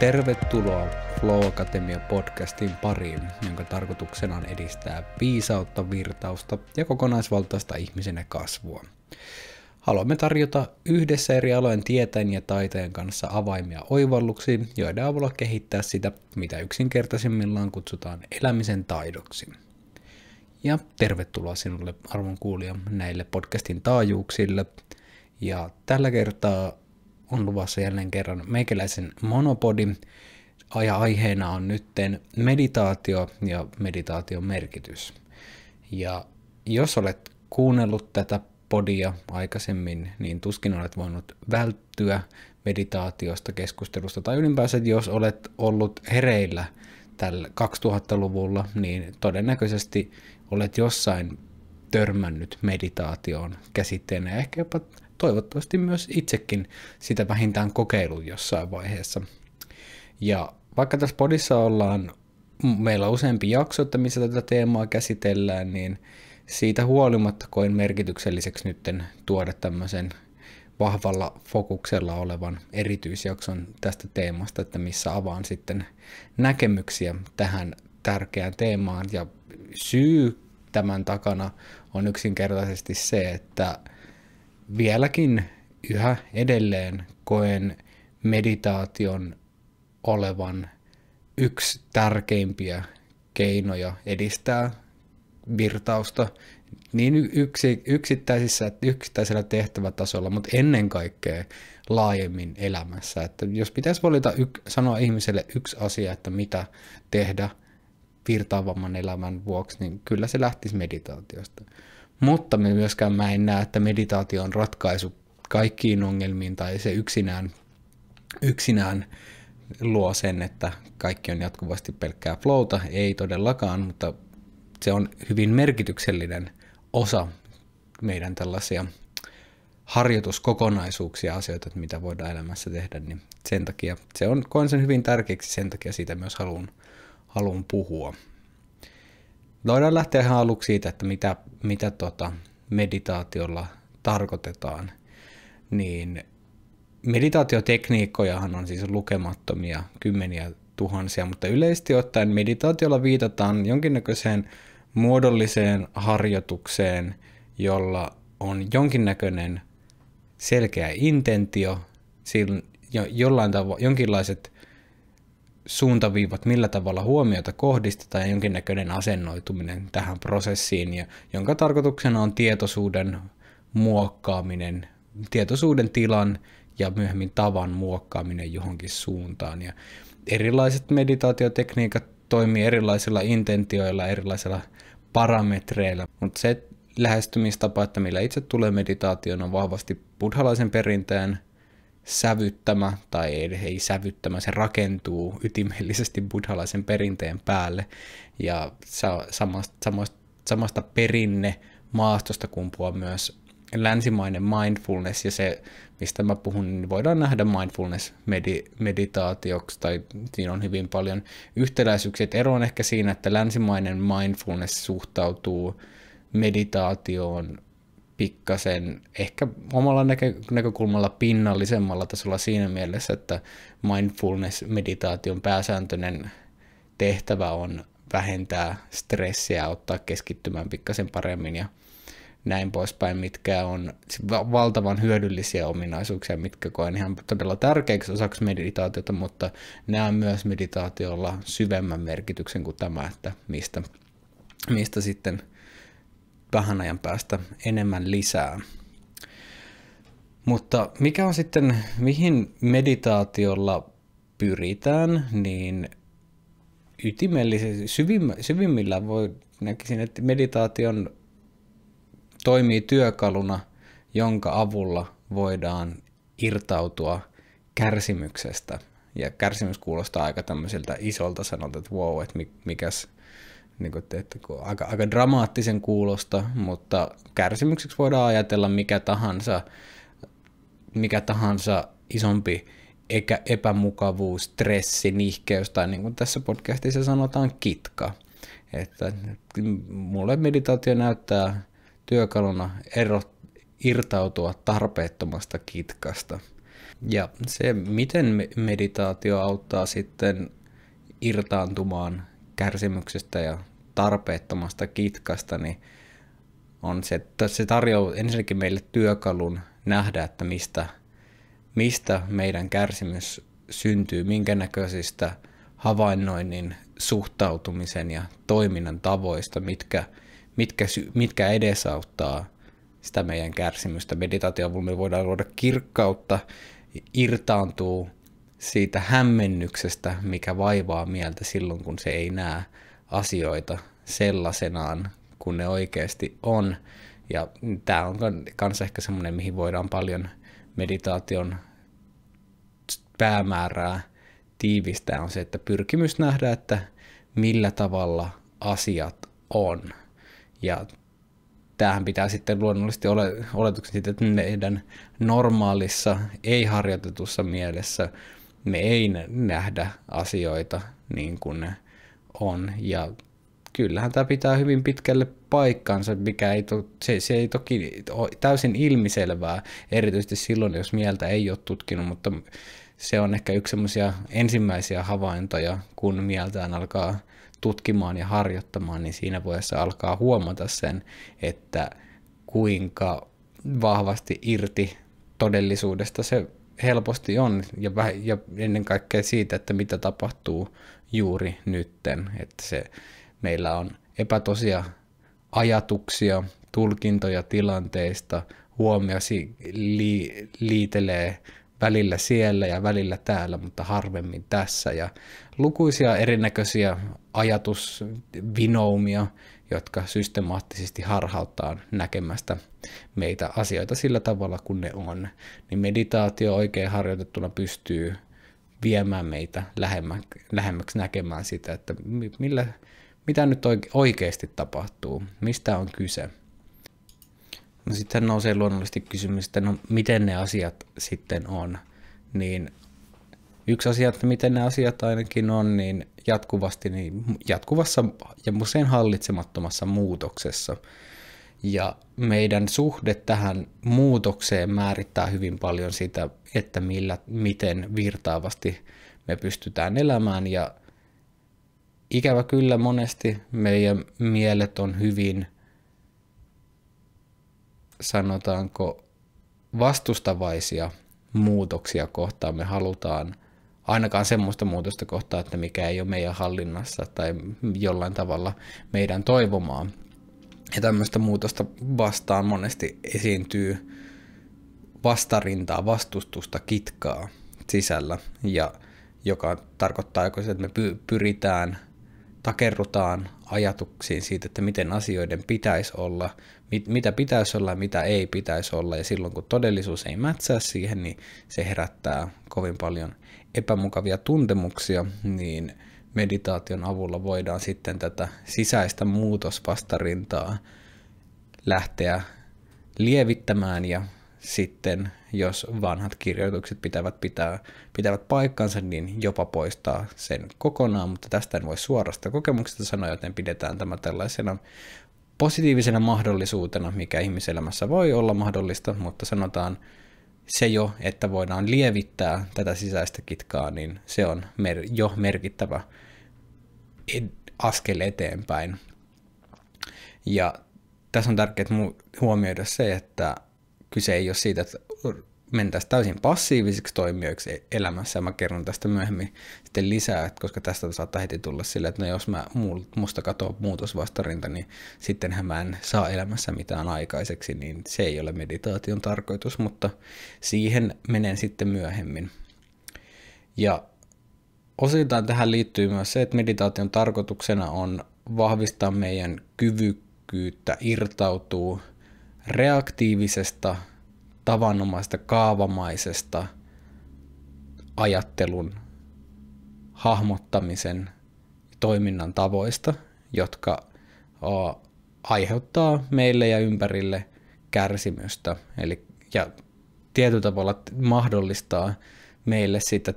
Tervetuloa Flow Academia podcastin pariin, jonka tarkoituksena on edistää viisautta, virtausta ja kokonaisvaltaista ihmisen kasvua. Haluamme tarjota yhdessä eri alojen tieteen ja taiteen kanssa avaimia oivalluksiin, joiden avulla kehittää sitä, mitä yksinkertaisimmillaan kutsutaan elämisen taidoksi. Ja tervetuloa sinulle arvon kuulija näille podcastin taajuuksille. Ja tällä kertaa on luvassa jälleen kerran meikäläisen monopodi. Ja aiheena on nytten meditaatio ja meditaation merkitys. Ja jos olet kuunnellut tätä podia aikaisemmin, niin tuskin olet voinut välttyä meditaatiosta, keskustelusta tai ylipäänsä jos olet ollut hereillä tällä 2000-luvulla, niin todennäköisesti olet jossain törmännyt meditaatioon käsitteenä ja ehkä jopa toivottavasti myös itsekin sitä vähintään kokeillut jossain vaiheessa. Ja vaikka tässä podissa ollaan, meillä on useampi jakso, että missä tätä teemaa käsitellään, niin siitä huolimatta koin merkitykselliseksi nytten tuoda tämmöisen vahvalla fokuksella olevan erityisjakson tästä teemasta, että missä avaan sitten näkemyksiä tähän tärkeään teemaan. Ja syy tämän takana on yksinkertaisesti se, että vieläkin yhä edelleen koen meditaation olevan yksi tärkeimpiä keinoja edistää virtausta niin yksi, yksittäisissä, yksittäisellä tehtävätasolla, mutta ennen kaikkea laajemmin elämässä. Että jos pitäisi valita yk, sanoa ihmiselle yksi asia, että mitä tehdä virtaavamman elämän vuoksi, niin kyllä se lähtisi meditaatiosta. Mutta me myöskään mä en näe, että meditaatio on ratkaisu kaikkiin ongelmiin tai se yksinään, yksinään luo sen, että kaikki on jatkuvasti pelkkää flowta. Ei todellakaan, mutta se on hyvin merkityksellinen osa meidän tällaisia harjoituskokonaisuuksia, asioita, että mitä voidaan elämässä tehdä, niin sen takia se on, koen sen hyvin tärkeäksi, sen takia siitä myös haluan, haluan puhua. Voidaan lähteä ihan aluksi siitä, että mitä, mitä tota meditaatiolla tarkoitetaan. Niin meditaatiotekniikkojahan on siis lukemattomia kymmeniä tuhansia, mutta yleisesti ottaen meditaatiolla viitataan jonkinnäköiseen muodolliseen harjoitukseen, jolla on jonkinnäköinen selkeä intentio, jollain tavo- jonkinlaiset suuntaviivat, millä tavalla huomiota kohdistetaan ja jonkinnäköinen asennoituminen tähän prosessiin, ja jonka tarkoituksena on tietoisuuden muokkaaminen, tietoisuuden tilan ja myöhemmin tavan muokkaaminen johonkin suuntaan. Ja erilaiset meditaatiotekniikat toimii erilaisilla intentioilla, erilaisilla parametreilla. mutta se lähestymistapa, että millä itse tulee meditaation, on vahvasti buddhalaisen perinteen sävyttämä, tai ei, ei sävyttämä, se rakentuu ytimellisesti buddhalaisen perinteen päälle, ja samasta, samasta, samasta perinne maastosta kumpuaa myös länsimainen mindfulness ja se, mistä mä puhun, niin voidaan nähdä mindfulness-meditaatioksi tai siinä on hyvin paljon yhtäläisyyksiä. Et ero on ehkä siinä, että länsimainen mindfulness suhtautuu meditaatioon pikkasen ehkä omalla näkö, näkökulmalla pinnallisemmalla tasolla siinä mielessä, että mindfulness-meditaation pääsääntöinen tehtävä on vähentää stressiä, ottaa keskittymään pikkasen paremmin ja näin poispäin, mitkä on valtavan hyödyllisiä ominaisuuksia, mitkä koen ihan todella tärkeiksi osaksi meditaatiota, mutta on myös meditaatiolla syvemmän merkityksen kuin tämä, että mistä, mistä sitten – vähän ajan päästä enemmän lisää. Mutta mikä on sitten, mihin meditaatiolla pyritään, niin ytimellisesti, syvim, syvimmillä voi näkisin, että meditaation toimii työkaluna, jonka avulla voidaan irtautua kärsimyksestä. Ja kärsimys kuulostaa aika tämmöiseltä isolta sanalta, että wow, että mikäs niin kuin, että aika, aika dramaattisen kuulosta, mutta kärsimykseksi voidaan ajatella mikä tahansa, mikä tahansa isompi eikä epämukavuus, stressi, nihkeys tai niin kuin tässä podcastissa sanotaan kitka. Että mulle meditaatio näyttää työkaluna erot, irtautua tarpeettomasta kitkasta. Ja se, miten meditaatio auttaa sitten irtaantumaan kärsimyksestä ja tarpeettomasta kitkasta, niin on se, että se tarjoaa ensinnäkin meille työkalun nähdä, että mistä, mistä meidän kärsimys syntyy, minkä näköisistä havainnoinnin, suhtautumisen ja toiminnan tavoista, mitkä, mitkä, mitkä edesauttaa sitä meidän kärsimystä. Meditaation avulla me voidaan luoda kirkkautta, irtaantuu siitä hämmennyksestä, mikä vaivaa mieltä silloin, kun se ei näe asioita sellaisenaan, kun ne oikeasti on. Ja tämä on myös ehkä semmoinen, mihin voidaan paljon meditaation päämäärää tiivistää, on se, että pyrkimys nähdä, että millä tavalla asiat on. Ja tämähän pitää sitten luonnollisesti ole, oletuksen siitä, että meidän normaalissa, ei-harjoitetussa mielessä me ei nähdä asioita niin kuin ne on. Ja kyllähän tämä pitää hyvin pitkälle paikkansa, mikä ei to, se, se ei toki ole täysin ilmiselvää, erityisesti silloin, jos mieltä ei ole tutkinut, mutta se on ehkä yksi semmoisia ensimmäisiä havaintoja, kun mieltään alkaa tutkimaan ja harjoittamaan, niin siinä vaiheessa alkaa huomata sen, että kuinka vahvasti irti todellisuudesta se helposti on ja, väh- ja ennen kaikkea siitä, että mitä tapahtuu juuri nytten. Että se meillä on epätosia ajatuksia, tulkintoja tilanteista, huomiosi li- liitelee välillä siellä ja välillä täällä, mutta harvemmin tässä. Ja lukuisia erinäköisiä ajatusvinoumia, jotka systemaattisesti harhauttaa näkemästä meitä asioita sillä tavalla kuin ne on. Niin meditaatio oikein harjoitettuna pystyy viemään meitä lähemmäksi näkemään sitä, että millä mitä nyt oikeasti tapahtuu, mistä on kyse. No sitten nousee luonnollisesti kysymys, että no miten ne asiat sitten on. Niin yksi asia, että miten ne asiat ainakin on, niin jatkuvasti niin jatkuvassa ja usein hallitsemattomassa muutoksessa. Ja meidän suhde tähän muutokseen määrittää hyvin paljon sitä, että millä, miten virtaavasti me pystytään elämään ja ikävä kyllä monesti meidän mielet on hyvin, sanotaanko, vastustavaisia muutoksia kohtaan. Me halutaan ainakaan semmoista muutosta kohtaan, että mikä ei ole meidän hallinnassa tai jollain tavalla meidän toivomaa. Ja tämmöistä muutosta vastaan monesti esiintyy vastarintaa, vastustusta, kitkaa sisällä, ja joka tarkoittaa, että me pyritään takerrutaan ajatuksiin siitä, että miten asioiden pitäisi olla, mit, mitä pitäisi olla ja mitä ei pitäisi olla. Ja silloin kun todellisuus ei mätsää siihen, niin se herättää kovin paljon epämukavia tuntemuksia, niin meditaation avulla voidaan sitten tätä sisäistä muutosvastarintaa lähteä lievittämään ja sitten, jos vanhat kirjoitukset pitävät, pitää, pitävät paikkansa, niin jopa poistaa sen kokonaan, mutta tästä en voi suorasta kokemuksesta sanoa, joten pidetään tämä tällaisena positiivisena mahdollisuutena, mikä ihmiselämässä voi olla mahdollista, mutta sanotaan se jo, että voidaan lievittää tätä sisäistä kitkaa, niin se on mer- jo merkittävä askel eteenpäin. Ja tässä on tärkeää huomioida se, että kyse ei ole siitä, että mentäisiin täysin passiivisiksi toimijoiksi e- elämässä. Mä kerron tästä myöhemmin sitten lisää, koska tästä saattaa heti tulla sillä, että no jos mä musta katoa muutosvastarinta, niin sittenhän mä en saa elämässä mitään aikaiseksi, niin se ei ole meditaation tarkoitus, mutta siihen menen sitten myöhemmin. Ja osittain tähän liittyy myös se, että meditaation tarkoituksena on vahvistaa meidän kyvykkyyttä irtautuu reaktiivisesta, tavanomaista, kaavamaisesta ajattelun, hahmottamisen, toiminnan tavoista, jotka aiheuttaa meille ja ympärille kärsimystä. Eli, ja tietyllä tavalla mahdollistaa meille sitä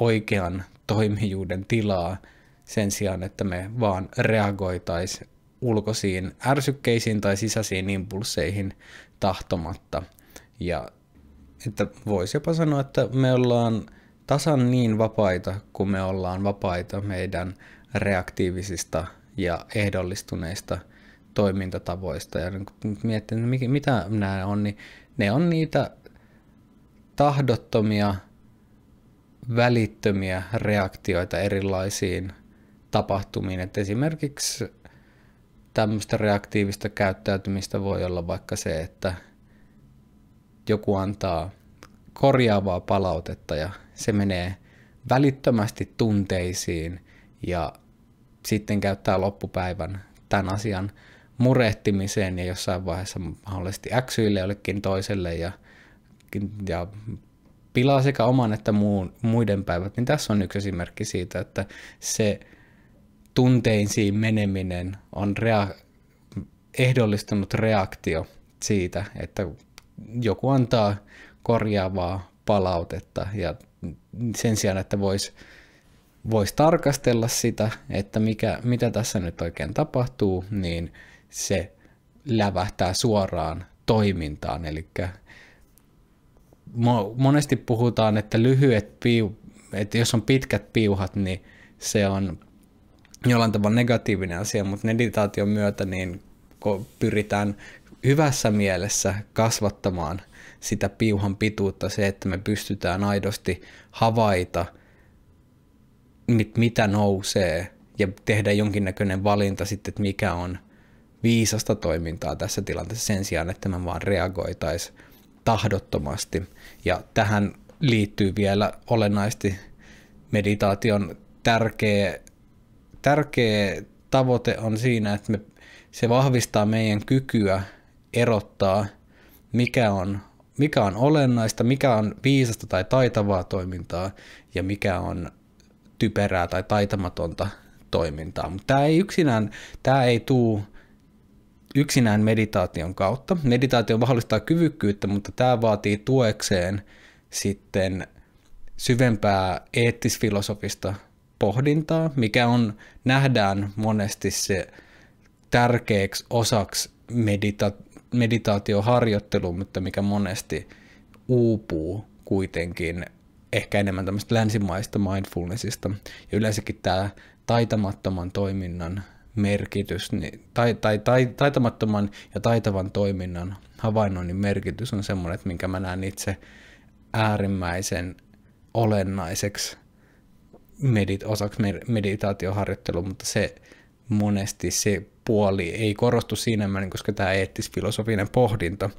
oikean toimijuuden tilaa sen sijaan, että me vaan reagoitaisiin ulkoisiin ärsykkeisiin tai sisäisiin impulseihin tahtomatta. Ja että voisi jopa sanoa, että me ollaan tasan niin vapaita kuin me ollaan vapaita meidän reaktiivisista ja ehdollistuneista toimintatavoista. Ja niin kun miettii, että mitä nämä on, niin ne on niitä tahdottomia, välittömiä reaktioita erilaisiin tapahtumiin. Et esimerkiksi tämmöistä reaktiivista käyttäytymistä voi olla vaikka se, että joku antaa korjaavaa palautetta ja se menee välittömästi tunteisiin ja sitten käyttää loppupäivän tämän asian murehtimiseen ja jossain vaiheessa mahdollisesti äksyille jollekin toiselle ja, ja pilaa sekä oman että muun, muiden päivät, niin tässä on yksi esimerkki siitä, että se tunteisiin meneminen on rea- ehdollistunut reaktio siitä, että joku antaa korjaavaa palautetta ja sen sijaan, että voisi vois tarkastella sitä, että mikä, mitä tässä nyt oikein tapahtuu, niin se lävähtää suoraan toimintaan. Eli monesti puhutaan, että lyhyet piu, että jos on pitkät piuhat, niin se on jollain tavalla negatiivinen asia, mutta meditaation myötä niin pyritään hyvässä mielessä kasvattamaan sitä piuhan pituutta, se, että me pystytään aidosti havaita, mit, mitä nousee ja tehdä jonkinnäköinen valinta sitten, että mikä on viisasta toimintaa tässä tilanteessa sen sijaan, että me vaan reagoitaisiin tahdottomasti. Ja tähän liittyy vielä olennaisesti meditaation tärkeä tärkeä tavoite on siinä, että me, se vahvistaa meidän kykyä erottaa, mikä on, mikä on olennaista, mikä on viisasta tai taitavaa toimintaa ja mikä on typerää tai taitamatonta toimintaa. Mutta tämä ei yksinään, tämä ei tuu yksinään meditaation kautta. Meditaatio vahvistaa kyvykkyyttä, mutta tämä vaatii tuekseen sitten syvempää eettisfilosofista pohdintaa, mikä on, nähdään monesti se tärkeäksi osaksi medita- meditaatioharjoittelua, mutta mikä monesti uupuu kuitenkin ehkä enemmän tämmöistä länsimaista mindfulnessista. Ja yleensäkin tämä taitamattoman toiminnan merkitys, niin tai, tai, tai taitamattoman ja taitavan toiminnan havainnoinnin merkitys on semmoinen, että minkä mä näen itse äärimmäisen olennaiseksi medit- osaksi meditaatioharjoittelu, mutta se monesti se puoli ei korostu siinä määrin, koska tämä eettis-filosofinen pohdinta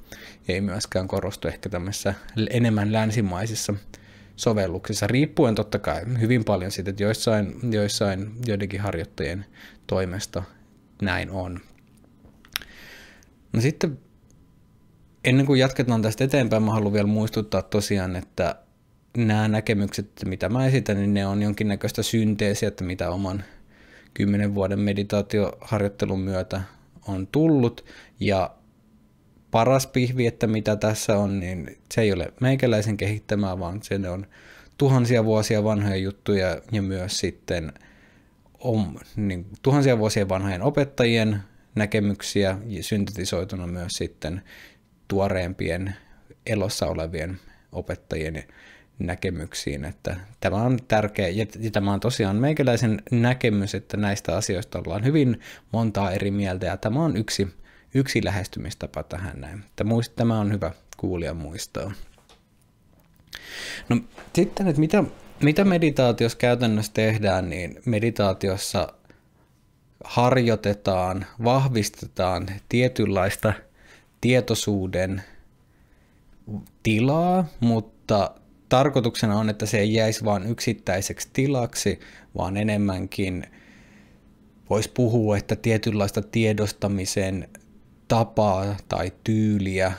ei myöskään korostu ehkä tämmöisessä enemmän länsimaisissa sovelluksissa, riippuen totta kai hyvin paljon siitä, että joissain, joissain joidenkin harjoittajien toimesta näin on. No sitten ennen kuin jatketaan tästä eteenpäin, mä haluan vielä muistuttaa tosiaan, että nämä näkemykset, mitä mä esitän, niin ne on jonkinnäköistä synteesiä, että mitä oman kymmenen vuoden meditaatioharjoittelun myötä on tullut. Ja paras pihvi, että mitä tässä on, niin se ei ole meikäläisen kehittämää, vaan se on tuhansia vuosia vanhoja juttuja ja myös sitten on, niin, tuhansia vuosia vanhojen opettajien näkemyksiä ja syntetisoituna myös sitten tuoreempien elossa olevien opettajien näkemyksiin, että tämä on tärkeä, ja, tämä on tosiaan meikäläisen näkemys, että näistä asioista ollaan hyvin montaa eri mieltä, ja tämä on yksi, yksi lähestymistapa tähän näin. tämä on hyvä kuulia muistaa. No sitten, että mitä, mitä meditaatiossa käytännössä tehdään, niin meditaatiossa harjoitetaan, vahvistetaan tietynlaista tietoisuuden tilaa, mutta tarkoituksena on, että se ei jäisi vain yksittäiseksi tilaksi, vaan enemmänkin voisi puhua, että tietynlaista tiedostamisen tapaa tai tyyliä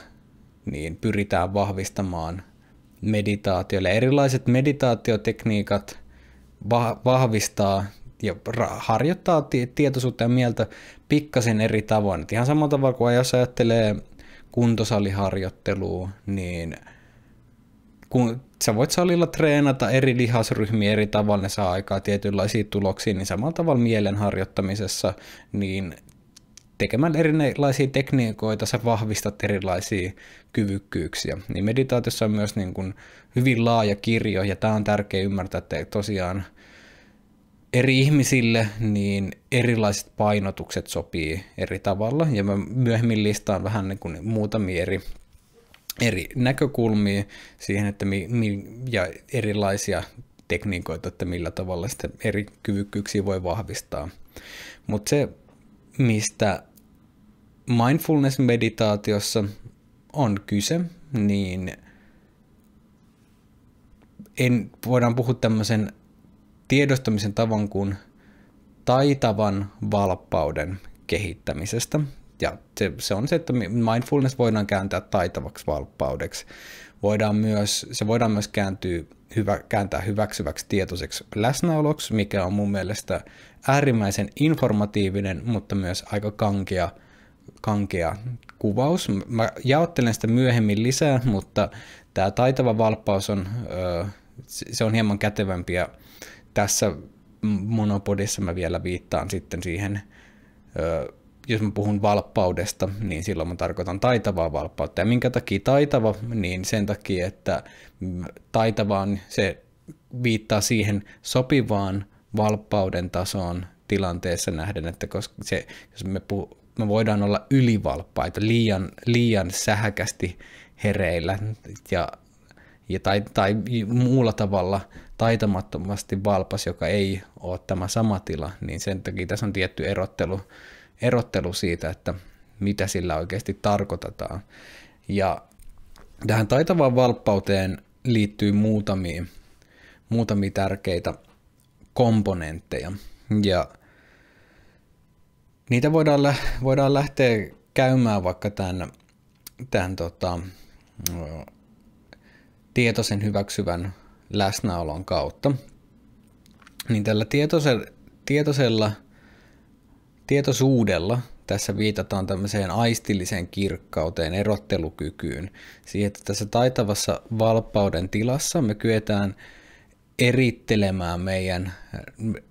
niin pyritään vahvistamaan meditaatiolle. Erilaiset meditaatiotekniikat vahvistaa ja harjoittaa tietoisuutta ja mieltä pikkasen eri tavoin. Et ihan samalla tavalla kuin jos ajattelee kuntosaliharjoittelua, niin kun sä voit salilla treenata eri lihasryhmiä eri tavalla, ne saa aikaa tietynlaisia tuloksia, niin samalla tavalla mielen harjoittamisessa, niin tekemällä erilaisia tekniikoita sä vahvistat erilaisia kyvykkyyksiä. Niin meditaatiossa on myös niin kuin hyvin laaja kirjo, ja tämä on tärkeä ymmärtää, että tosiaan eri ihmisille niin erilaiset painotukset sopii eri tavalla, ja mä myöhemmin listaan vähän niin kuin muutamia eri eri näkökulmia siihen, että mi, mi, ja erilaisia tekniikoita, että millä tavalla sitä eri kyvykkyyksiä voi vahvistaa. Mutta se, mistä mindfulness-meditaatiossa on kyse, niin en, voidaan puhua tämmöisen tiedostamisen tavan kuin taitavan valppauden kehittämisestä. Ja se, se on se, että mindfulness voidaan kääntää taitavaksi valppaudeksi. Voidaan myös, se voidaan myös kääntyä hyvä, kääntää hyväksyväksi tietoiseksi läsnäoloksi, mikä on mun mielestä äärimmäisen informatiivinen, mutta myös aika kankea, kankea kuvaus. Mä jaottelen sitä myöhemmin lisää, mutta tämä taitava valppaus on, se on hieman kätevämpi ja tässä monopodissa mä vielä viittaan sitten siihen jos mä puhun valppaudesta, niin silloin mä tarkoitan taitavaa valppautta. Ja minkä takia taitava? Niin sen takia, että taitavaan se viittaa siihen sopivaan valppauden tasoon tilanteessa nähden, että koska se, jos me, puh- me voidaan olla ylivalppaita, liian, liian sähäkästi hereillä ja, ja tai, tai muulla tavalla taitamattomasti valpas, joka ei ole tämä sama tila, niin sen takia tässä on tietty erottelu erottelu siitä, että mitä sillä oikeasti tarkoitetaan. Ja tähän taitavaan valppauteen liittyy muutamia, muutamia tärkeitä komponentteja. Ja niitä voidaan, voidaan lähteä käymään vaikka tämän, tämän tota, tietoisen hyväksyvän läsnäolon kautta. Niin tällä tietoisella, tietoisella – Tietoisuudella tässä viitataan tämmöiseen aistilliseen kirkkauteen, erottelukykyyn, siihen, että tässä taitavassa valppauden tilassa me kyetään erittelemään meidän,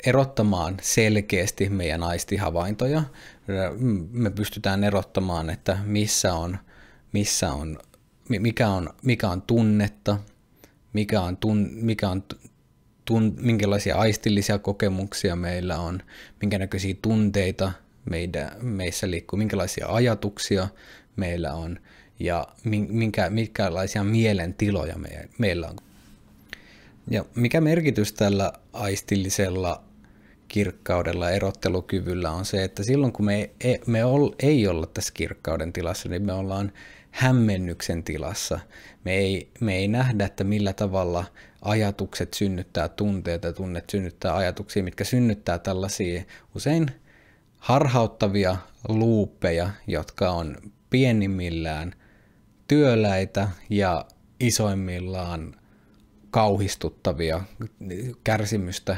erottamaan selkeästi meidän aistihavaintoja. Me pystytään erottamaan, että missä on, missä on, mikä, on mikä on tunnetta, mikä on, tun, mikä on tun, minkälaisia aistillisia kokemuksia meillä on, minkä näköisiä tunteita meidän, meissä liikkuu, minkälaisia ajatuksia meillä on ja minkä, minkälaisia mielentiloja me, meillä on. Ja mikä merkitys tällä aistillisella kirkkaudella ja erottelukyvyllä on se, että silloin kun me, ei, me ol, ei olla tässä kirkkauden tilassa, niin me ollaan hämmennyksen tilassa. Me ei, me ei nähdä, että millä tavalla ajatukset synnyttää tunteita ja tunnet synnyttää ajatuksia, mitkä synnyttää tällaisia usein harhauttavia luuppeja, jotka on pienimmillään työläitä ja isoimmillaan kauhistuttavia kärsimystä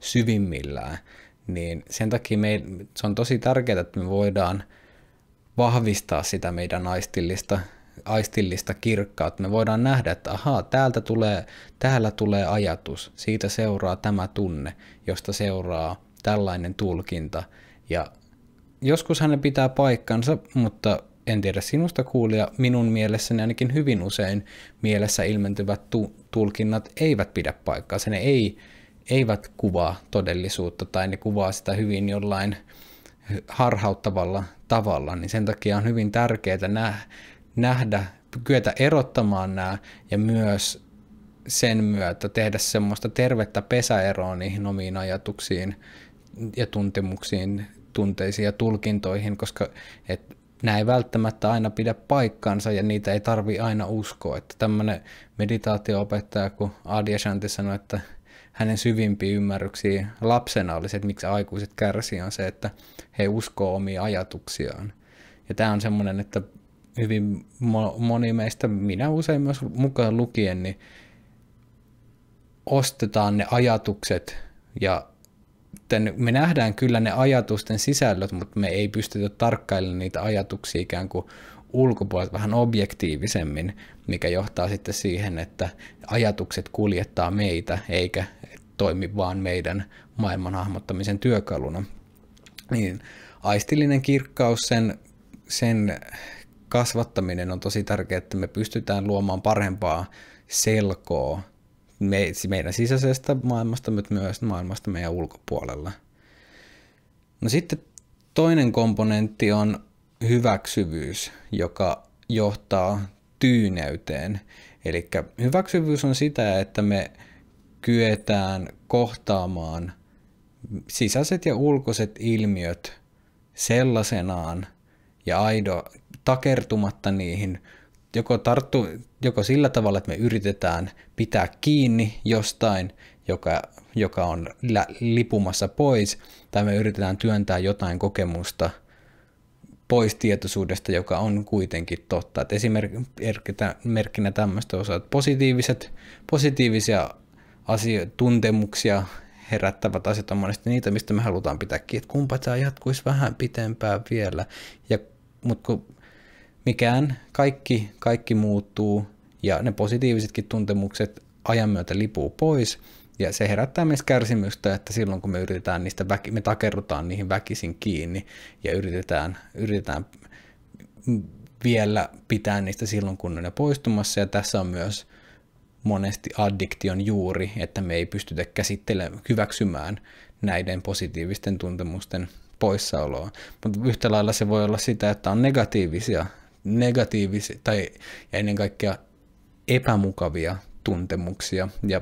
syvimmillään. Niin sen takia me, se on tosi tärkeää, että me voidaan – vahvistaa sitä meidän aistillista, aistillista kirkkautta. Me voidaan nähdä, että ahaa, täältä tulee, täällä tulee ajatus, siitä seuraa tämä tunne, josta seuraa tällainen tulkinta. Ja joskus hänen pitää paikkansa, mutta en tiedä sinusta kuulija, minun mielessäni ainakin hyvin usein mielessä ilmentyvät tu- tulkinnat eivät pidä paikkaa. Ne ei, eivät kuvaa todellisuutta tai ne kuvaa sitä hyvin jollain harhauttavalla tavalla, niin sen takia on hyvin tärkeää nähdä, kyetä erottamaan nämä ja myös sen myötä tehdä semmoista tervettä pesäeroa niihin omiin ajatuksiin ja tuntemuksiin, tunteisiin ja tulkintoihin, koska et, nämä ei välttämättä aina pidä paikkaansa ja niitä ei tarvi aina uskoa. Että tämmöinen meditaatioopettaja, kun Adi Shanti sanoi, että hänen syvimpiä ymmärryksiä lapsena oli se, että miksi aikuiset kärsii, on se, että he uskoo omia ajatuksiaan. Ja tämä on semmoinen, että hyvin moni meistä, minä usein myös mukaan lukien, niin ostetaan ne ajatukset ja me nähdään kyllä ne ajatusten sisällöt, mutta me ei pystytä tarkkailemaan niitä ajatuksia ikään kuin ulkopuolelta vähän objektiivisemmin, mikä johtaa sitten siihen, että ajatukset kuljettaa meitä eikä toimi vaan meidän maailman hahmottamisen työkaluna. Niin aistillinen kirkkaus, sen, sen kasvattaminen on tosi tärkeää, että me pystytään luomaan parempaa selkoa me, meidän sisäisestä maailmasta, mutta myös maailmasta meidän ulkopuolella. No sitten toinen komponentti on hyväksyvyys, joka johtaa tyyneyteen. Eli hyväksyvyys on sitä, että me kyetään kohtaamaan sisäiset ja ulkoiset ilmiöt sellaisenaan ja aido takertumatta niihin, joko, tarttu, joko sillä tavalla, että me yritetään pitää kiinni jostain, joka, joka on lä- lipumassa pois, tai me yritetään työntää jotain kokemusta – pois tietoisuudesta, joka on kuitenkin totta. Et esimerkkinä tämmöistä osaa, että positiiviset, positiivisia asio- tuntemuksia herättävät asiat on monesti niitä, mistä me halutaan pitää kiinni, että kumpa tämä jatkuisi vähän pitempään vielä. Ja, mutta kun mikään, kaikki, kaikki muuttuu ja ne positiivisetkin tuntemukset ajan myötä lipuu pois ja se herättää myös kärsimystä, että silloin kun me yritetään niistä, väki, me takerrutaan niihin väkisin kiinni ja yritetään, yritetään vielä pitää niistä silloin, kun ne poistumassa. Ja tässä on myös monesti addiktion juuri, että me ei pystytä käsittelemään, hyväksymään näiden positiivisten tuntemusten poissaoloa. Mutta yhtä lailla se voi olla sitä, että on negatiivisia, negatiivisia tai ja ennen kaikkea epämukavia tuntemuksia ja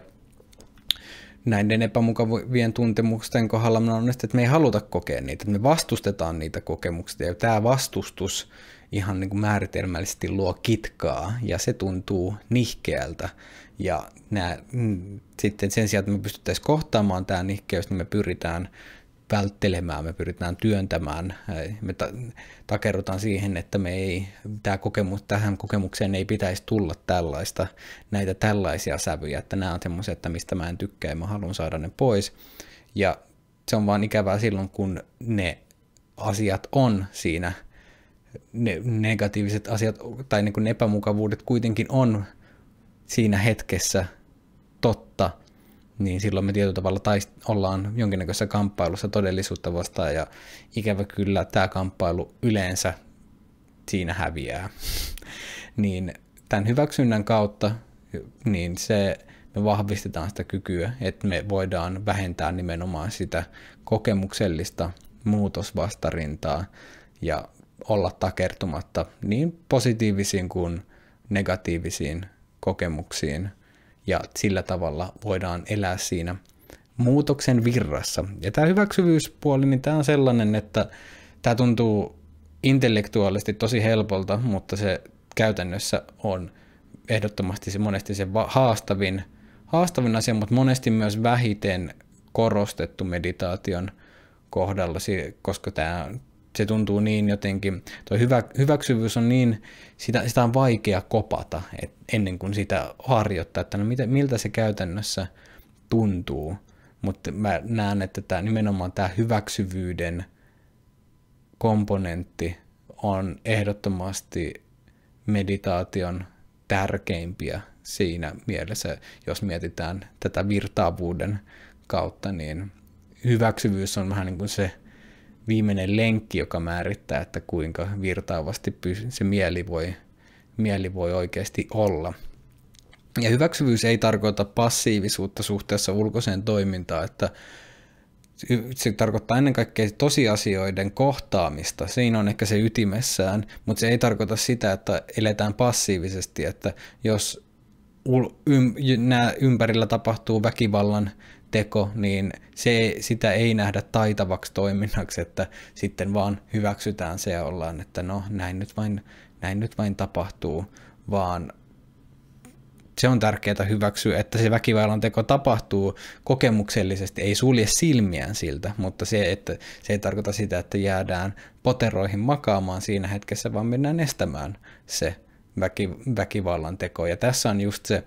näiden epämukavien tuntemusten kohdalla me on että me ei haluta kokea niitä, me vastustetaan niitä kokemuksia ja tämä vastustus ihan niin kuin määritelmällisesti luo kitkaa ja se tuntuu nihkeältä ja nämä, mm, sitten sen sijaan, että me pystyttäisiin kohtaamaan tämä nihkeys, niin me pyritään välttelemään, me pyritään työntämään, me ta- takerrutaan siihen, että me ei, tää kokemu- tähän kokemukseen ei pitäisi tulla tällaista, näitä tällaisia sävyjä, että nämä on semmoisia, että mistä mä en tykkää ja mä haluan saada ne pois. Ja se on vaan ikävää silloin, kun ne asiat on siinä, ne negatiiviset asiat tai niin kuin epämukavuudet kuitenkin on siinä hetkessä totta – niin silloin me tietyllä tavalla taist- ollaan jonkinnäköisessä kamppailussa todellisuutta vastaan, ja ikävä kyllä tämä kamppailu yleensä siinä häviää. niin tämän hyväksynnän kautta niin se, me vahvistetaan sitä kykyä, että me voidaan vähentää nimenomaan sitä kokemuksellista muutosvastarintaa ja olla takertumatta niin positiivisiin kuin negatiivisiin kokemuksiin – ja sillä tavalla voidaan elää siinä muutoksen virrassa. Ja tämä hyväksyvyyspuoli, niin tämä on sellainen, että tämä tuntuu intellektuaalisesti tosi helpolta, mutta se käytännössä on ehdottomasti se monesti se haastavin, haastavin asia, mutta monesti myös vähiten korostettu meditaation kohdalla, koska tämä se tuntuu niin jotenkin, tuo hyvä, hyväksyvyys on niin, sitä, sitä on vaikea kopata et ennen kuin sitä harjoittaa, että no mitä, miltä se käytännössä tuntuu. Mutta mä näen, että tämä, nimenomaan tämä hyväksyvyyden komponentti on ehdottomasti meditaation tärkeimpiä siinä mielessä, jos mietitään tätä virtaavuuden kautta, niin hyväksyvyys on vähän niin kuin se viimeinen lenkki, joka määrittää, että kuinka virtaavasti se mieli voi, mieli voi oikeasti olla. Ja hyväksyvyys ei tarkoita passiivisuutta suhteessa ulkoiseen toimintaan, että se tarkoittaa ennen kaikkea tosiasioiden kohtaamista. Siinä on ehkä se ytimessään, mutta se ei tarkoita sitä, että eletään passiivisesti, että jos ul- ym- nämä ympärillä tapahtuu väkivallan teko, niin se, sitä ei nähdä taitavaksi toiminnaksi, että sitten vaan hyväksytään se ja ollaan, että no näin nyt vain, näin nyt vain tapahtuu, vaan se on tärkeää hyväksyä, että se väkivallan teko tapahtuu kokemuksellisesti, ei sulje silmiään siltä, mutta se, että se ei tarkoita sitä, että jäädään poteroihin makaamaan siinä hetkessä, vaan mennään estämään se väki, väkivallan teko. Ja tässä on just se,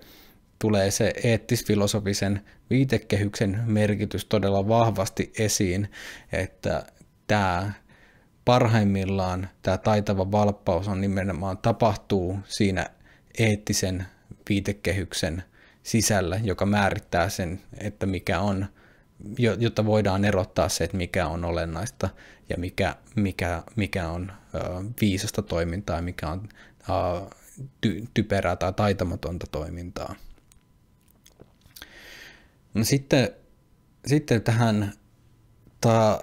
tulee se eettisfilosofisen viitekehyksen merkitys todella vahvasti esiin, että tämä parhaimmillaan tämä taitava valppaus on nimenomaan tapahtuu siinä eettisen viitekehyksen sisällä, joka määrittää sen, että mikä on, jotta voidaan erottaa se, että mikä on olennaista ja mikä, mikä, mikä on viisasta toimintaa ja mikä on ty, typerää tai taitamatonta toimintaa. No sitten, sitten tähän ta,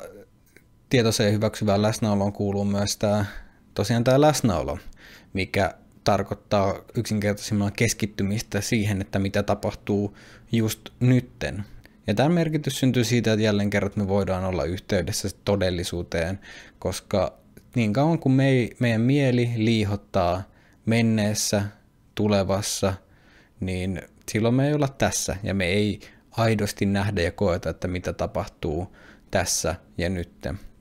tietoiseen hyväksyvään läsnäoloon kuuluu myös tämä, tosiaan tämä läsnäolo, mikä tarkoittaa yksinkertaisimman keskittymistä siihen, että mitä tapahtuu just nytten. Ja tämän merkitys syntyy siitä, että jälleen kerran että me voidaan olla yhteydessä todellisuuteen, koska niin kauan kuin me ei, meidän mieli liihottaa menneessä, tulevassa, niin silloin me ei olla tässä ja me ei aidosti nähdä ja koeta, että mitä tapahtuu tässä ja nyt.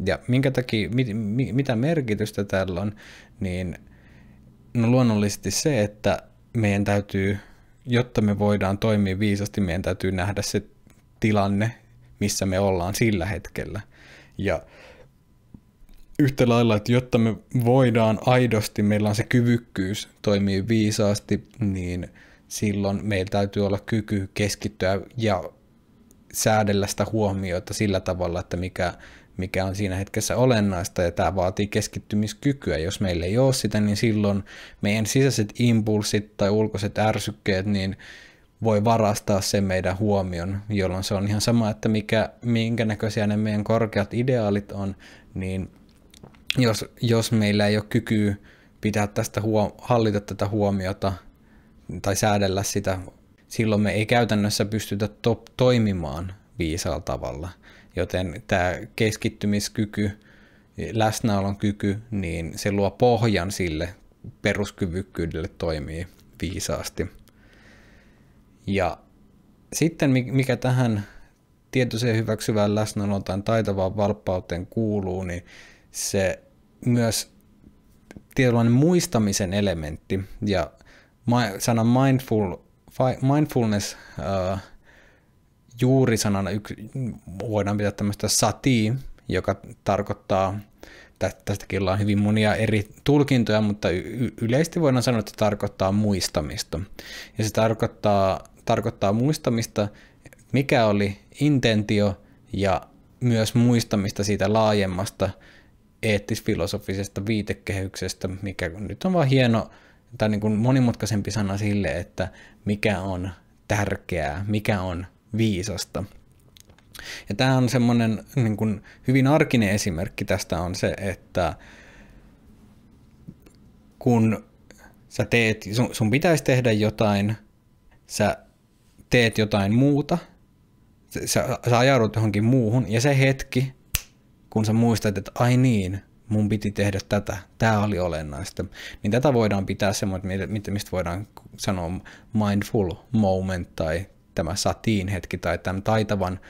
Ja minkä takia, mit, mit, mitä merkitystä tällä on, niin no luonnollisesti se, että meidän täytyy, jotta me voidaan toimia viisasti, meidän täytyy nähdä se tilanne, missä me ollaan sillä hetkellä. Ja yhtä lailla, että jotta me voidaan aidosti, meillä on se kyvykkyys toimia viisaasti, niin – silloin meillä täytyy olla kyky keskittyä ja säädellä sitä huomiota sillä tavalla, että mikä, mikä on siinä hetkessä olennaista, ja tämä vaatii keskittymiskykyä. Jos meillä ei ole sitä, niin silloin meidän sisäiset impulssit tai ulkoiset ärsykkeet, niin voi varastaa sen meidän huomion, jolloin se on ihan sama, että mikä, minkä näköisiä ne meidän korkeat ideaalit on, niin jos, jos meillä ei ole kykyä pitää tästä huom- hallita tätä huomiota tai säädellä sitä, silloin me ei käytännössä pystytä to- toimimaan viisaalla tavalla. Joten tämä keskittymiskyky, läsnäolon kyky, niin se luo pohjan sille peruskyvykkyydelle toimii viisaasti. Ja sitten mikä tähän tietoiseen hyväksyvään läsnäoloon tai taitavaan valppauteen kuuluu, niin se myös tietynlainen muistamisen elementti ja sana mindful, mindfulness äh, juuri sanana voidaan pitää tämmöistä sati, joka tarkoittaa, tästäkin on hyvin monia eri tulkintoja, mutta yleisesti voidaan sanoa, että tarkoittaa muistamista. Ja se tarkoittaa, tarkoittaa muistamista, mikä oli intentio ja myös muistamista siitä laajemmasta eettis-filosofisesta viitekehyksestä, mikä nyt on vaan hieno tai niin kuin monimutkaisempi sana sille, että mikä on tärkeää, mikä on viisasta. Ja tämä on semmoinen niin kuin hyvin arkinen esimerkki tästä on se, että kun sä teet, sun, sun pitäisi tehdä jotain, sä teet jotain muuta, sä, sä ajaudut johonkin muuhun, ja se hetki, kun sä muistat, että ai niin, mun piti tehdä tätä, tämä oli olennaista. Niin tätä voidaan pitää semmoinen, mistä voidaan sanoa mindful moment tai tämä satiin hetki tai tämän taitavan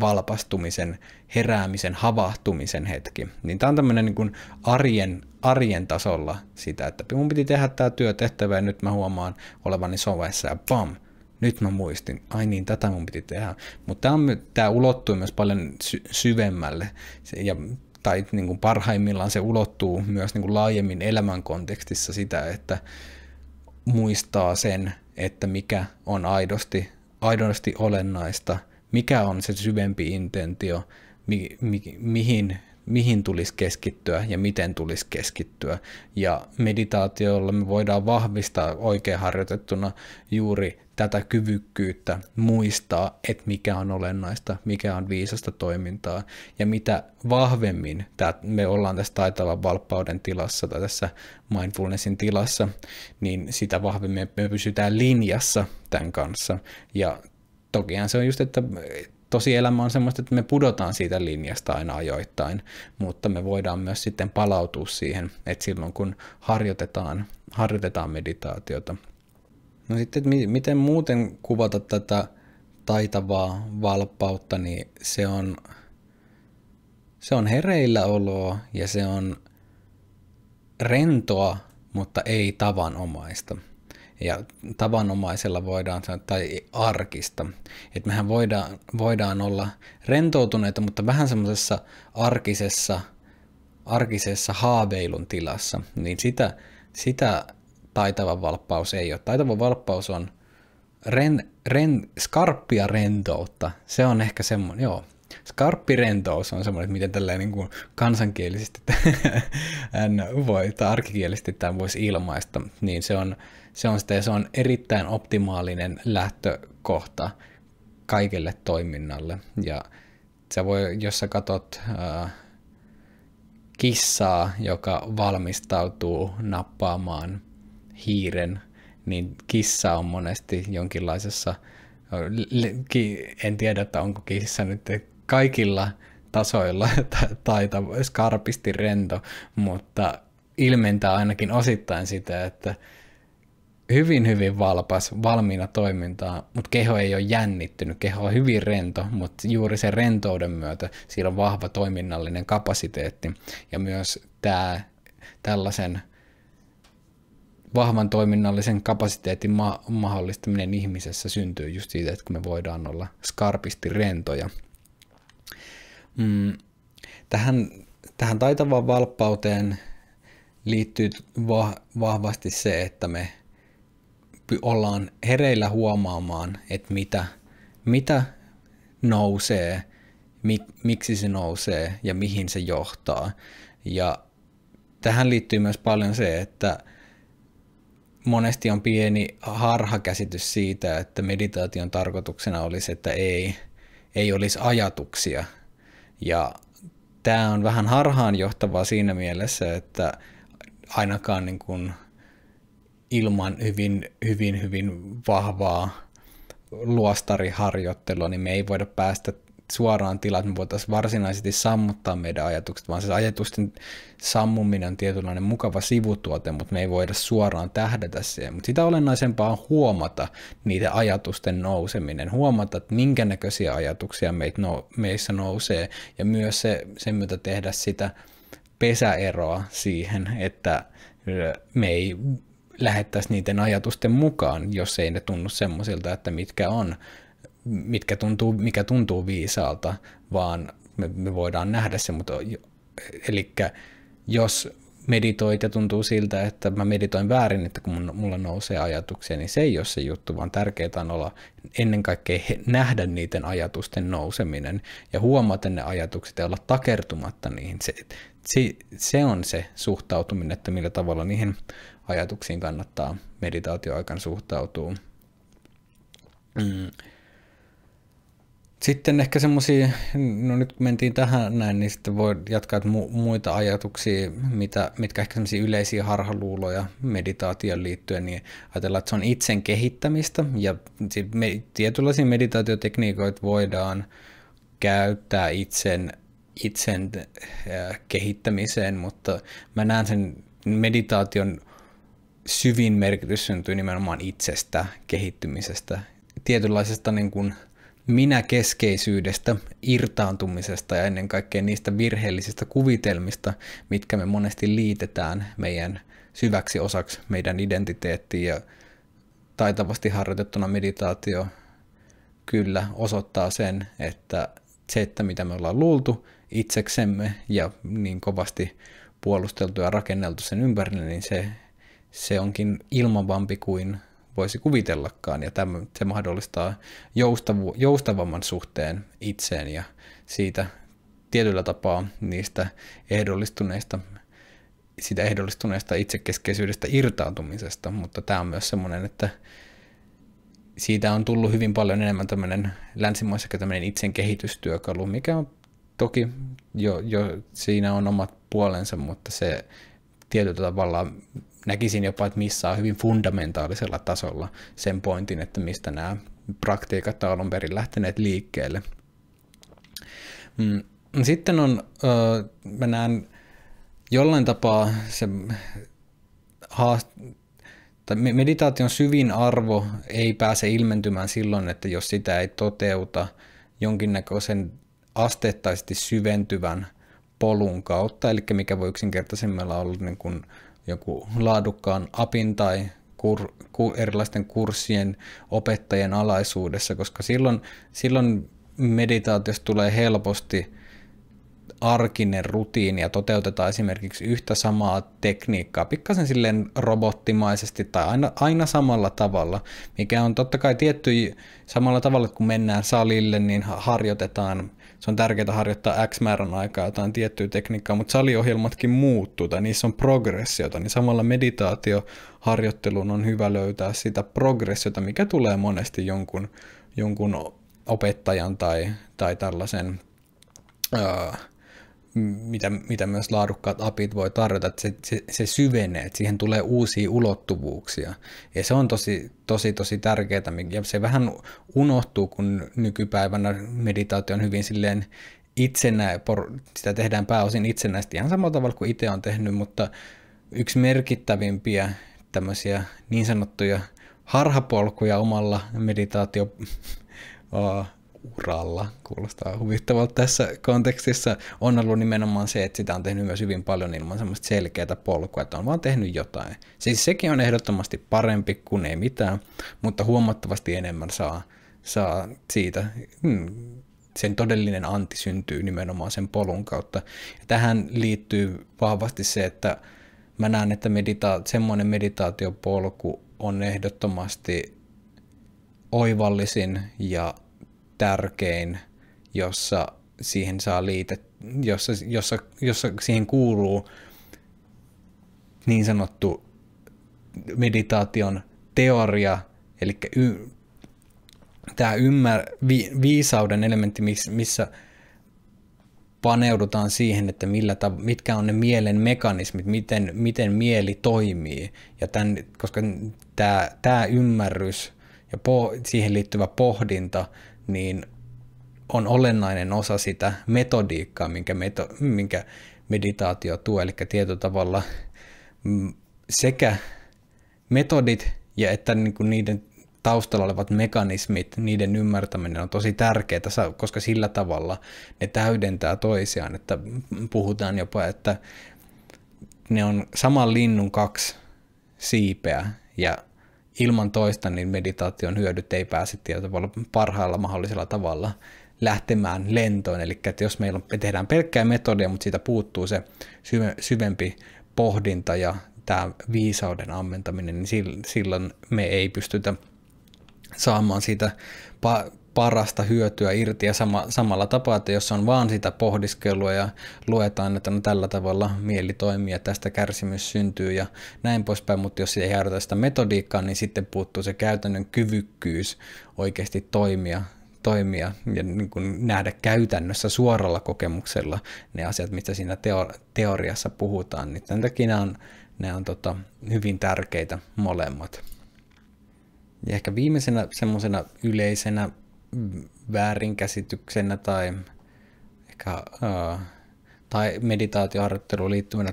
valpastumisen, heräämisen, havahtumisen hetki. Niin tämä on tämmöinen niin arjen, arjen tasolla sitä, että mun piti tehdä tämä työtehtävä ja nyt mä huomaan olevani sovessa ja bam, nyt mä muistin, ai niin, tätä mun piti tehdä. Mutta tämä, tämä ulottuu myös paljon sy- syvemmälle ja tai niin kuin parhaimmillaan se ulottuu myös niin kuin laajemmin elämän kontekstissa sitä, että muistaa sen, että mikä on aidosti, aidosti olennaista, mikä on se syvempi intentio, mi, mi, mihin, mihin tulisi keskittyä ja miten tulisi keskittyä. Ja meditaatiolla me voidaan vahvistaa oikein harjoitettuna juuri tätä kyvykkyyttä muistaa, että mikä on olennaista, mikä on viisasta toimintaa ja mitä vahvemmin me ollaan tässä taitavan valppauden tilassa tai tässä mindfulnessin tilassa, niin sitä vahvemmin me pysytään linjassa tämän kanssa. Ja tokihan se on just, että tosi elämä on semmoista, että me pudotaan siitä linjasta aina ajoittain, mutta me voidaan myös sitten palautua siihen, että silloin kun harjoitetaan, harjoitetaan meditaatiota, No sitten, miten muuten kuvata tätä taitavaa valppautta, niin se on, se on hereillä oloa ja se on rentoa, mutta ei tavanomaista. Ja tavanomaisella voidaan sanoa, tai arkista. Että mehän voidaan, voidaan olla rentoutuneita, mutta vähän semmoisessa arkisessa, arkisessa haaveilun tilassa. Niin sitä, sitä taitava valppaus ei ole. Taitava valppaus on ren, ren, skarppia rentoutta. Se on ehkä semmoinen, joo. Skarppi rentous on semmoinen, että miten tällä niin kansankielisesti tämän voi, tai arkikielisesti tämän voisi ilmaista, niin se on, se on, sitä, se on erittäin optimaalinen lähtökohta kaikelle toiminnalle. Ja sä voi, jos sä katot äh, kissaa, joka valmistautuu nappaamaan – hiiren, niin kissa on monesti jonkinlaisessa, en tiedä, että onko kissa nyt kaikilla tasoilla tai skarpisti rento, mutta ilmentää ainakin osittain sitä, että hyvin hyvin valpas, valmiina toimintaa, mutta keho ei ole jännittynyt, keho on hyvin rento, mutta juuri sen rentouden myötä sillä on vahva toiminnallinen kapasiteetti ja myös tämä tällaisen vahvan toiminnallisen kapasiteetin ma- mahdollistaminen ihmisessä syntyy just siitä, että me voidaan olla skarpisti rentoja. Mm, tähän, tähän taitavaan valppauteen liittyy va- vahvasti se, että me ollaan hereillä huomaamaan, että mitä, mitä nousee, mi- miksi se nousee ja mihin se johtaa. Ja tähän liittyy myös paljon se, että monesti on pieni harhakäsitys siitä, että meditaation tarkoituksena olisi, että ei, ei olisi ajatuksia. Ja tämä on vähän harhaan johtavaa siinä mielessä, että ainakaan niin kuin ilman hyvin, hyvin, hyvin vahvaa luostariharjoittelua, niin me ei voida päästä suoraan tila, että me voitaisiin varsinaisesti sammuttaa meidän ajatukset, vaan se ajatusten sammuminen on tietynlainen mukava sivutuote, mutta me ei voida suoraan tähdätä siihen. Mutta sitä olennaisempaa on huomata niiden ajatusten nouseminen, huomata, että minkä näköisiä ajatuksia meitä no, meissä nousee, ja myös se, sen myötä tehdä sitä pesäeroa siihen, että me ei lähettäisi niiden ajatusten mukaan, jos ei ne tunnu semmoisilta, että mitkä on mitkä tuntuu, mikä tuntuu viisaalta, vaan me, me voidaan nähdä se, mutta eli jos meditoit ja tuntuu siltä, että mä meditoin väärin, että kun mulla nousee ajatuksia, niin se ei ole se juttu, vaan tärkeää on olla ennen kaikkea nähdä niiden ajatusten nouseminen ja huomata ne ajatukset ja olla takertumatta niihin. Se, se, se on se suhtautuminen, että millä tavalla niihin ajatuksiin kannattaa meditaatioaikan suhtautua. Mm. Sitten ehkä semmoisia, no nyt kun mentiin tähän näin, niin sitten voi jatkaa mu- muita ajatuksia, mitä, mitkä ehkä semmoisia yleisiä harhaluuloja meditaatioon liittyen, niin ajatellaan, että se on itsen kehittämistä ja me, tietynlaisia meditaatiotekniikoita voidaan käyttää itsen, itsen kehittämiseen, mutta mä näen sen meditaation syvin merkitys syntyy nimenomaan itsestä, kehittymisestä, tietynlaisesta niin kuin – minäkeskeisyydestä, irtaantumisesta ja ennen kaikkea niistä virheellisistä kuvitelmista, mitkä me monesti liitetään meidän syväksi osaksi meidän identiteettiin ja taitavasti harjoitettuna meditaatio kyllä osoittaa sen, että se, että mitä me ollaan luultu itseksemme ja niin kovasti puolusteltu ja rakenneltu sen ympärille, niin se, se onkin ilmavampi kuin voisi kuvitellakaan, ja tämä, se mahdollistaa joustavu, joustavamman suhteen itseen ja siitä tietyllä tapaa niistä ehdollistuneista, sitä ehdollistuneesta itsekeskeisyydestä irtautumisesta, mutta tämä on myös semmoinen, että siitä on tullut hyvin paljon enemmän tämmöinen länsimaissa tämmöinen itsen kehitystyökalu, mikä on toki jo, jo siinä on omat puolensa, mutta se tietyllä tavalla näkisin jopa, että missaa hyvin fundamentaalisella tasolla sen pointin, että mistä nämä praktiikat on alun perin lähteneet liikkeelle. Mm, sitten on, mä näen jollain tapaa se haast- tai meditaation syvin arvo ei pääse ilmentymään silloin, että jos sitä ei toteuta jonkinnäköisen asteittaisesti syventyvän polun kautta, eli mikä voi yksinkertaisemmalla olla niin kuin joku laadukkaan apin tai kur, ku, erilaisten kurssien opettajien alaisuudessa, koska silloin, silloin meditaatiosta tulee helposti arkinen rutiini ja toteutetaan esimerkiksi yhtä samaa tekniikkaa pikkasen silleen robottimaisesti tai aina, aina samalla tavalla, mikä on totta kai tietty samalla tavalla, kun mennään salille, niin harjoitetaan se on tärkeää harjoittaa X määrän aikaa jotain tiettyä tekniikkaa, mutta saliohjelmatkin muuttuu tai niissä on progressiota, niin samalla meditaatioharjoitteluun on hyvä löytää sitä progressiota, mikä tulee monesti jonkun, jonkun opettajan tai, tai tällaisen... Öö, mitä, mitä myös laadukkaat apit voi tarjota, että se, se, se syvenee, että siihen tulee uusia ulottuvuuksia. Ja se on tosi, tosi, tosi tärkeää, ja se vähän unohtuu, kun nykypäivänä meditaatio on hyvin silleen itsenä, sitä tehdään pääosin itsenäisesti ihan samalla tavalla kuin itse on tehnyt, mutta yksi merkittävimpiä tämmöisiä niin sanottuja harhapolkuja omalla meditaatio uralla. Kuulostaa huvittavalta tässä kontekstissa. On ollut nimenomaan se, että sitä on tehnyt myös hyvin paljon ilman semmoista selkeää polkua, että on vaan tehnyt jotain. Siis sekin on ehdottomasti parempi kuin ei mitään, mutta huomattavasti enemmän saa, saa siitä. Hmm, sen todellinen anti syntyy nimenomaan sen polun kautta. Ja tähän liittyy vahvasti se, että mä näen, että medita- semmoinen meditaatiopolku on ehdottomasti oivallisin ja tärkein, jossa siihen saa liitet, jossa, jossa, jossa siihen kuuluu niin sanottu meditaation teoria, eli y- tämä ymmär, vi, viisauden elementti, missä paneudutaan siihen, että millä ta- mitkä on ne mielen mekanismit, miten, miten mieli toimii. Ja tämän, koska tämä, tämä ymmärrys ja po- siihen liittyvä pohdinta niin on olennainen osa sitä metodiikkaa, minkä, meto, minkä meditaatio tuo, eli tietyllä tavalla mm, sekä metodit ja että niin niiden taustalla olevat mekanismit, niiden ymmärtäminen on tosi tärkeää, koska sillä tavalla ne täydentää toisiaan, että puhutaan jopa, että ne on saman linnun kaksi siipeä ja ilman toista niin meditaation hyödyt ei pääse tietyllä parhaalla mahdollisella tavalla lähtemään lentoon. Eli että jos meillä me tehdään pelkkää metodia, mutta siitä puuttuu se syvempi pohdinta ja tämä viisauden ammentaminen, niin silloin me ei pystytä saamaan siitä parasta hyötyä irti ja sama, samalla tapaa, että jos on vaan sitä pohdiskelua ja luetaan, että no tällä tavalla mieli toimii ja tästä kärsimys syntyy ja näin poispäin, mutta jos ei jäädä sitä metodiikkaa, niin sitten puuttuu se käytännön kyvykkyys oikeasti toimia toimia ja niin kuin nähdä käytännössä suoralla kokemuksella ne asiat, mistä siinä teoriassa puhutaan, niin tämän takia nämä on, nämä on tota, hyvin tärkeitä molemmat. Ja ehkä viimeisenä semmoisena yleisenä väärinkäsityksenä tai ehkä uh, tai meditaatioharjoitteluun liittyvänä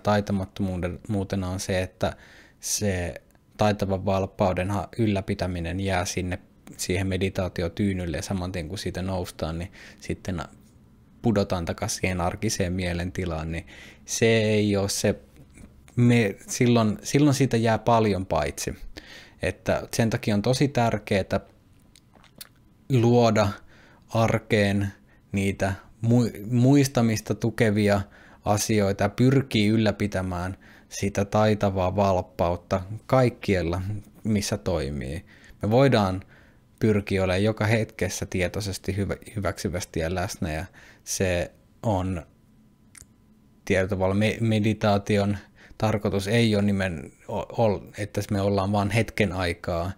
muutena on se, että se taitavan valppauden ylläpitäminen jää sinne siihen meditaatiotyynylle ja saman tien kun siitä noustaan, niin sitten pudotaan takaisin siihen arkiseen mielentilaan, niin se ei ole se, me, silloin, silloin siitä jää paljon paitsi. Että sen takia on tosi tärkeää luoda arkeen niitä muistamista tukevia asioita ja pyrkii ylläpitämään sitä taitavaa valppautta kaikkialla, missä toimii. Me voidaan pyrkiä olemaan joka hetkessä tietoisesti hyvä, hyväksyvästi ja läsnä ja se on tietyllä tavalla me, meditaation tarkoitus ei ole nimen, että me ollaan vain hetken aikaa –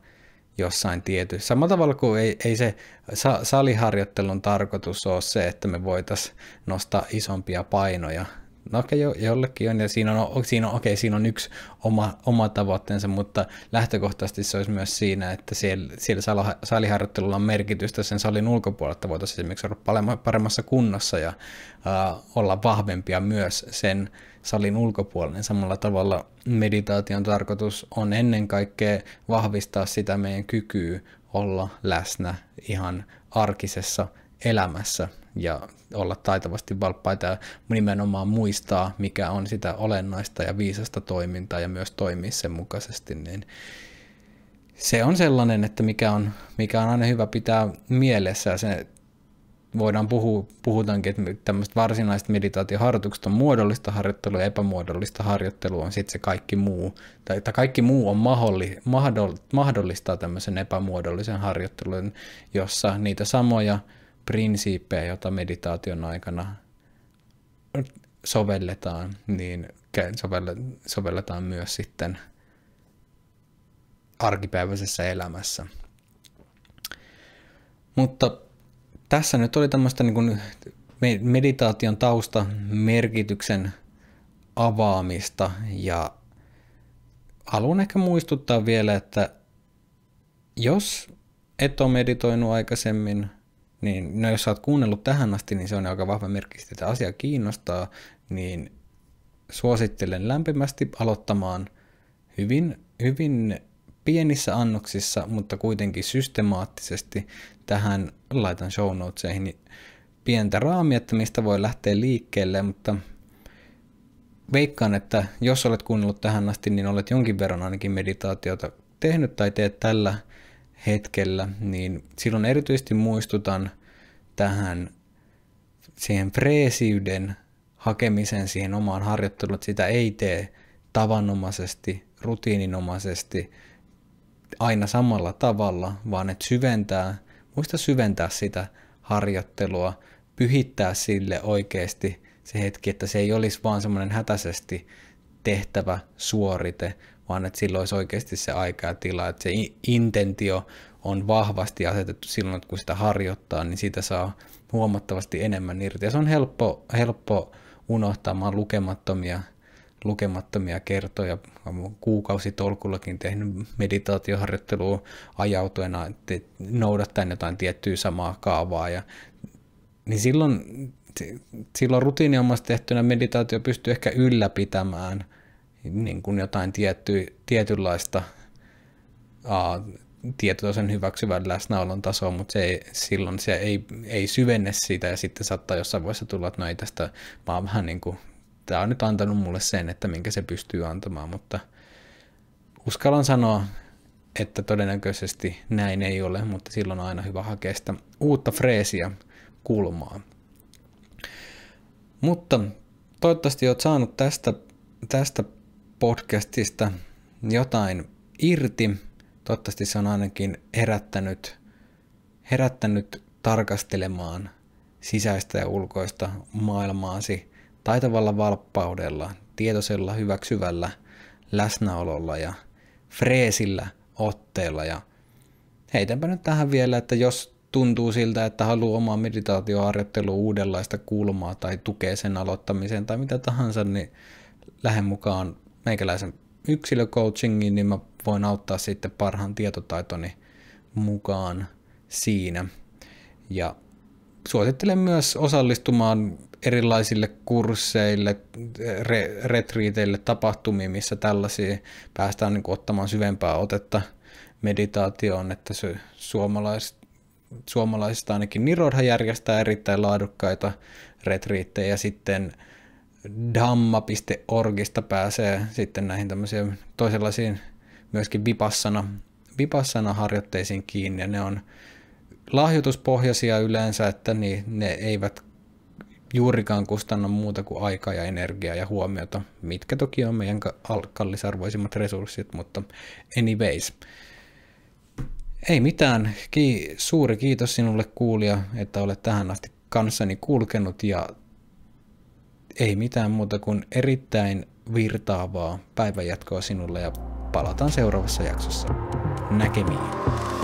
jossain tietyssä. Samalla tavalla kuin ei, ei se sa, saliharjoittelun tarkoitus ole se, että me voitaisiin nostaa isompia painoja. No okei, okay, jo, jollekin on, ja siinä on, siinä on, okay, siinä on yksi oma, oma tavoitteensa, mutta lähtökohtaisesti se olisi myös siinä, että siellä, siellä saliharjoittelulla on merkitystä sen salin ulkopuolella, että voitaisiin esimerkiksi olla paremmassa kunnossa ja äh, olla vahvempia myös sen äh, salin ulkopuolinen. Niin samalla tavalla meditaation tarkoitus on ennen kaikkea vahvistaa sitä meidän kykyä olla läsnä ihan arkisessa elämässä ja olla taitavasti valppaita ja nimenomaan muistaa, mikä on sitä olennaista ja viisasta toimintaa ja myös toimia sen mukaisesti, niin se on sellainen, että mikä on, mikä on aina hyvä pitää mielessä ja se voidaan puhua, puhutaankin, että tämmöiset varsinaiset meditaatioharjoitukset on muodollista harjoittelua ja epämuodollista harjoittelua on sitten se kaikki muu, tai että kaikki muu on mahdolli, mahdoll, mahdollistaa tämmöisen epämuodollisen harjoittelun, jossa niitä samoja prinsiippejä, joita meditaation aikana sovelletaan, niin sovelletaan myös sitten arkipäiväisessä elämässä. Mutta tässä nyt oli tämmöistä niin meditaation tausta merkityksen avaamista ja haluan ehkä muistuttaa vielä, että jos et ole meditoinut aikaisemmin, niin no jos olet kuunnellut tähän asti, niin se on aika vahva merkki, että asia kiinnostaa, niin suosittelen lämpimästi aloittamaan hyvin, hyvin pienissä annoksissa, mutta kuitenkin systemaattisesti. Tähän laitan show notesihin pientä raamia, että mistä voi lähteä liikkeelle, mutta veikkaan, että jos olet kuunnellut tähän asti, niin olet jonkin verran ainakin meditaatiota tehnyt tai teet tällä hetkellä, niin silloin erityisesti muistutan tähän siihen freesiyden hakemiseen siihen omaan harjoitteluun, että sitä ei tee tavanomaisesti, rutiininomaisesti, aina samalla tavalla, vaan että syventää, muista syventää sitä harjoittelua, pyhittää sille oikeasti se hetki, että se ei olisi vaan semmoinen hätäisesti tehtävä suorite, vaan että silloin olisi oikeasti se aika ja tila, että se intentio on vahvasti asetettu silloin, että kun sitä harjoittaa, niin siitä saa huomattavasti enemmän irti. Ja se on helppo, helppo unohtamaan lukemattomia lukemattomia kertoja kuukausitolkullakin tehnyt meditaatioharjoittelua että noudattaen jotain tiettyä samaa kaavaa. Ja, niin silloin, silloin rutiiniomassa tehtynä meditaatio pystyy ehkä ylläpitämään niin kuin jotain tietty, tietynlaista tietoisen hyväksyvän läsnäolon tasoa, mutta se ei, silloin se ei, ei syvenne siitä ja sitten saattaa jossain vaiheessa tulla, että no ei tästä, mä oon vähän niin kuin tämä on nyt antanut mulle sen, että minkä se pystyy antamaan, mutta uskallan sanoa, että todennäköisesti näin ei ole, mutta silloin on aina hyvä hakea sitä uutta freesia kulmaa. Mutta toivottavasti olet saanut tästä, tästä podcastista jotain irti. Toivottavasti se on ainakin herättänyt, herättänyt tarkastelemaan sisäistä ja ulkoista maailmaasi taitavalla valppaudella, tietoisella hyväksyvällä läsnäololla ja freesillä otteella. Ja heitänpä nyt tähän vielä, että jos tuntuu siltä, että haluaa omaa meditaatioharjoittelua uudenlaista kulmaa tai tukee sen aloittamiseen tai mitä tahansa, niin lähden mukaan meikäläisen yksilöcoachingiin, niin mä voin auttaa sitten parhaan tietotaitoni mukaan siinä. Ja suosittelen myös osallistumaan erilaisille kursseille, re, retriiteille, tapahtumiin, missä tällaisia päästään niin kuin ottamaan syvempää otetta meditaatioon, että se suomalais, suomalaisista ainakin Nirodha järjestää erittäin laadukkaita retriittejä sitten damma.orgista pääsee sitten näihin tämmöisiin toisenlaisiin myöskin vipassana, vipassana harjoitteisiin kiinni ja ne on lahjoituspohjaisia yleensä, että niin, ne eivät juurikaan kustanna muuta kuin aikaa ja energiaa ja huomiota, mitkä toki on meidän kallisarvoisimmat resurssit, mutta anyways. Ei mitään. Ki- suuri kiitos sinulle kuulija, että olet tähän asti kanssani kulkenut ja ei mitään muuta kuin erittäin virtaavaa päivänjatkoa sinulle ja palataan seuraavassa jaksossa. Näkemiin.